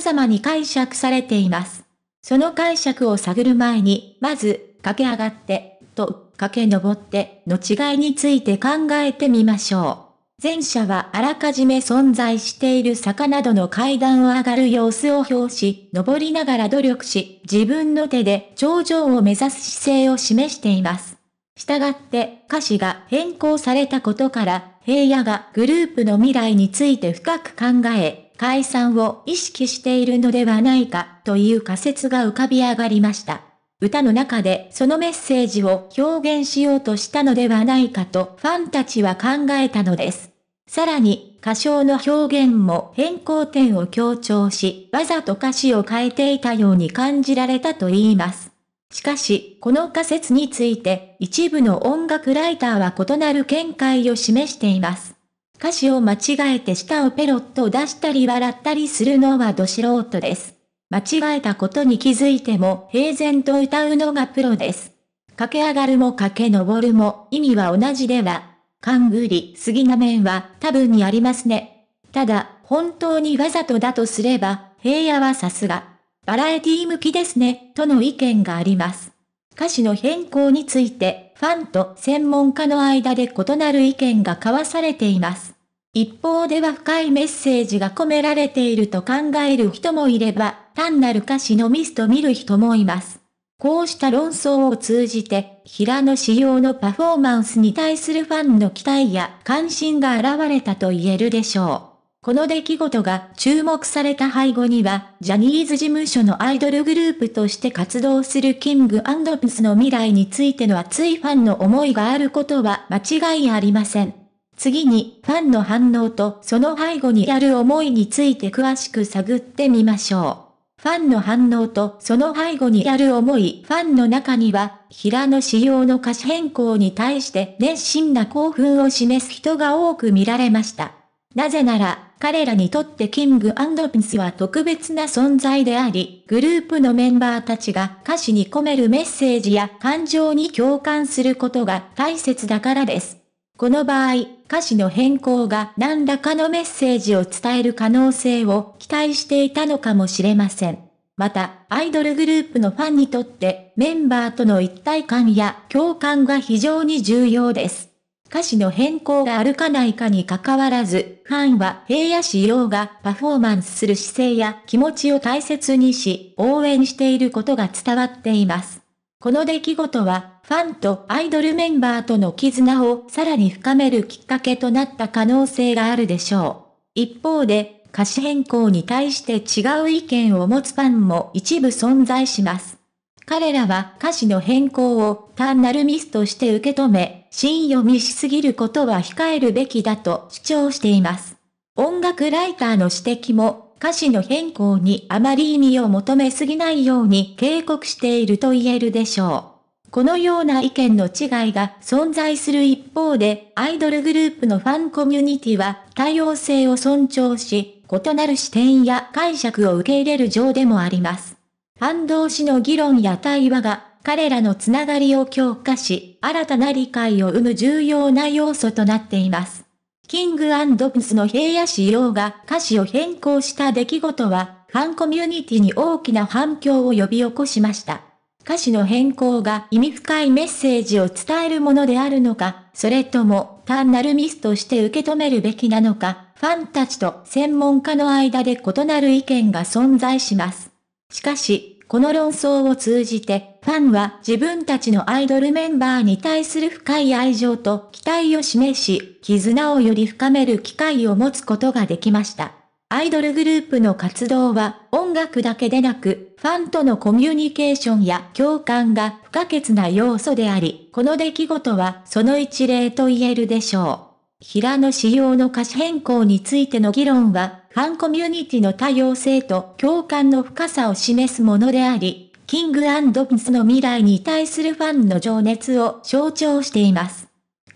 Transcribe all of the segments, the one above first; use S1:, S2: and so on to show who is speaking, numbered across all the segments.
S1: 様々に解釈されています。その解釈を探る前に、まず、駆け上がって、と、駆け上って、の違いについて考えてみましょう。前者はあらかじめ存在している坂などの階段を上がる様子を表し、登りながら努力し、自分の手で頂上を目指す姿勢を示しています。したがって歌詞が変更されたことから、平野がグループの未来について深く考え、解散を意識しているのではないかという仮説が浮かび上がりました。歌の中でそのメッセージを表現しようとしたのではないかとファンたちは考えたのです。さらに、歌唱の表現も変更点を強調し、わざと歌詞を変えていたように感じられたと言います。しかし、この仮説について、一部の音楽ライターは異なる見解を示しています。歌詞を間違えて舌をペロッと出したり笑ったりするのはど素人です。間違えたことに気づいても平然と歌うのがプロです。駆け上がるも駆け上るも意味は同じでは、勘ぐりすぎな面は多分にありますね。ただ、本当にわざとだとすれば、平野はさすが、バラエティ向きですね、との意見があります。歌詞の変更について、ファンと専門家の間で異なる意見が交わされています。一方では深いメッセージが込められていると考える人もいれば、単なる歌詞のミスと見る人もいます。こうした論争を通じて、平野仕様のパフォーマンスに対するファンの期待や関心が現れたと言えるでしょう。この出来事が注目された背後には、ジャニーズ事務所のアイドルグループとして活動するキングピスの未来についての熱いファンの思いがあることは間違いありません。次に、ファンの反応とその背後にある思いについて詳しく探ってみましょう。ファンの反応とその背後にある思い、ファンの中には、平野仕様の歌詞変更に対して熱心な興奮を示す人が多く見られました。なぜなら、彼らにとってキングピンスは特別な存在であり、グループのメンバーたちが歌詞に込めるメッセージや感情に共感することが大切だからです。この場合、歌詞の変更が何らかのメッセージを伝える可能性を期待していたのかもしれません。また、アイドルグループのファンにとって、メンバーとの一体感や共感が非常に重要です。歌詞の変更があるかないかに関わらず、ファンは平野市洋がパフォーマンスする姿勢や気持ちを大切にし、応援していることが伝わっています。この出来事は、ファンとアイドルメンバーとの絆をさらに深めるきっかけとなった可能性があるでしょう。一方で、歌詞変更に対して違う意見を持つファンも一部存在します。彼らは歌詞の変更を単なるミスとして受け止め、真読みしすぎることは控えるべきだと主張しています。音楽ライターの指摘も、歌詞の変更にあまり意味を求めすぎないように警告していると言えるでしょう。このような意見の違いが存在する一方で、アイドルグループのファンコミュニティは多様性を尊重し、異なる視点や解釈を受け入れる情でもあります。ファン同士の議論や対話が彼らのつながりを強化し、新たな理解を生む重要な要素となっています。キングアンド・プスの平野仕様が歌詞を変更した出来事は、ファンコミュニティに大きな反響を呼び起こしました。歌詞の変更が意味深いメッセージを伝えるものであるのか、それとも単なるミスとして受け止めるべきなのか、ファンたちと専門家の間で異なる意見が存在します。しかし、この論争を通じて、ファンは自分たちのアイドルメンバーに対する深い愛情と期待を示し、絆をより深める機会を持つことができました。アイドルグループの活動は音楽だけでなく、ファンとのコミュニケーションや共感が不可欠な要素であり、この出来事はその一例と言えるでしょう。平野仕様の歌詞変更についての議論は、ファンコミュニティの多様性と共感の深さを示すものであり、キングプリンスの未来に対するファンの情熱を象徴しています。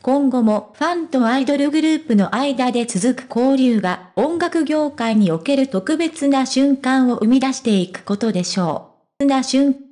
S1: 今後もファンとアイドルグループの間で続く交流が音楽業界における特別な瞬間を生み出していくことでしょう。な瞬